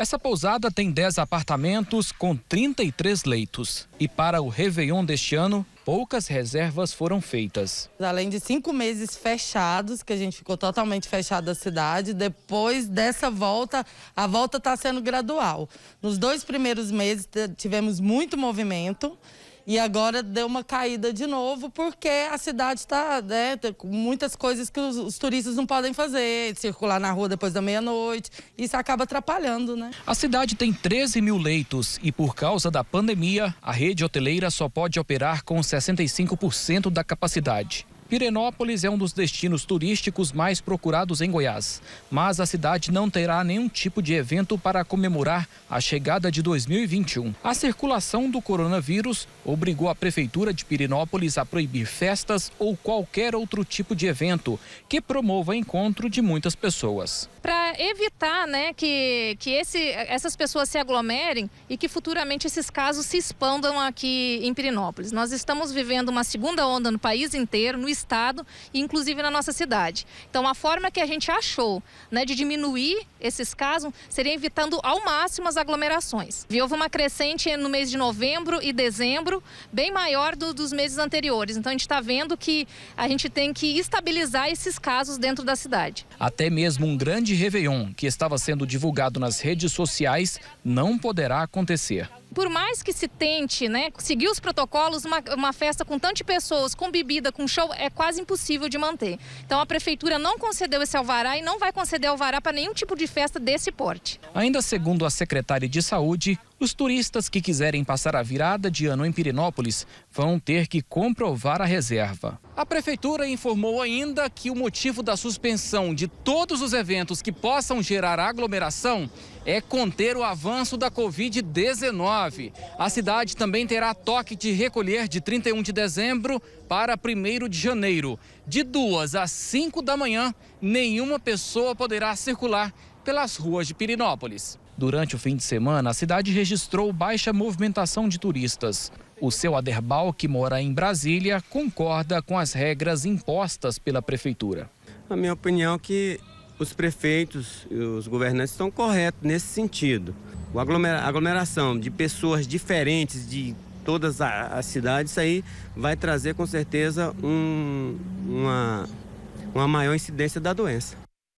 Essa pousada tem 10 apartamentos com 33 leitos. E para o Réveillon deste ano, poucas reservas foram feitas. Além de cinco meses fechados, que a gente ficou totalmente fechado da cidade, depois dessa volta, a volta está sendo gradual. Nos dois primeiros meses tivemos muito movimento. E agora deu uma caída de novo, porque a cidade está né, tá com muitas coisas que os, os, turistas não podem fazer, circular na rua depois da meia-noite. Isso acaba atrapalhando, né? A cidade tem 13 mil leitos e, por causa da pandemia, a rede hoteleira só pode operar com 65% da capacidade. Pirenópolis é um dos destinos turísticos mais procurados em Goiás, mas a cidade não terá nenhum tipo de evento para comemorar a chegada de 2021. A circulação do coronavírus obrigou a prefeitura de Pirenópolis a proibir festas ou qualquer outro tipo de evento que promova encontro de muitas pessoas. Para evitar, né, que que esse, essas pessoas se aglomerem e que futuramente esses casos se expandam aqui em Pirenópolis. Nós estamos vivendo uma segunda onda no país inteiro, no estado e inclusive na nossa cidade. Então a forma que a gente achou né, de diminuir esses casos seria evitando ao máximo as aglomerações. E houve uma crescente no mês de novembro e dezembro bem maior do, dos meses anteriores. Então a gente está vendo que a gente tem que estabilizar esses casos dentro da cidade. Até mesmo um grande Réveillon que estava sendo divulgado nas redes sociais não poderá acontecer por mais que se tente né, seguir os protocolos, uma, uma festa com tantas pessoas, com bebida, com show, é quase impossível de manter. Então a prefeitura não concedeu esse alvará e não vai conceder alvará para nenhum tipo de festa desse porte. Ainda segundo a secretária de Saúde, os turistas que quiserem passar a virada de ano em Pirinópolis vão ter que comprovar a reserva. A prefeitura informou ainda que o motivo da suspensão de todos os eventos que possam gerar aglomeração é conter o avanço da Covid-19. A cidade também terá toque de recolher de 31 de dezembro para 1 de janeiro. De 2 às 5 da manhã, nenhuma pessoa poderá circular pelas ruas de Pirinópolis. Durante o fim de semana, a cidade registrou baixa movimentação de turistas. O seu Aderbal, que mora em Brasília, concorda com as regras impostas pela prefeitura. A minha opinião é que os prefeitos e os governantes estão corretos nesse sentido. A aglomeração de pessoas diferentes de todas as cidades, isso aí vai trazer com certeza um, uma, uma maior incidência da doença.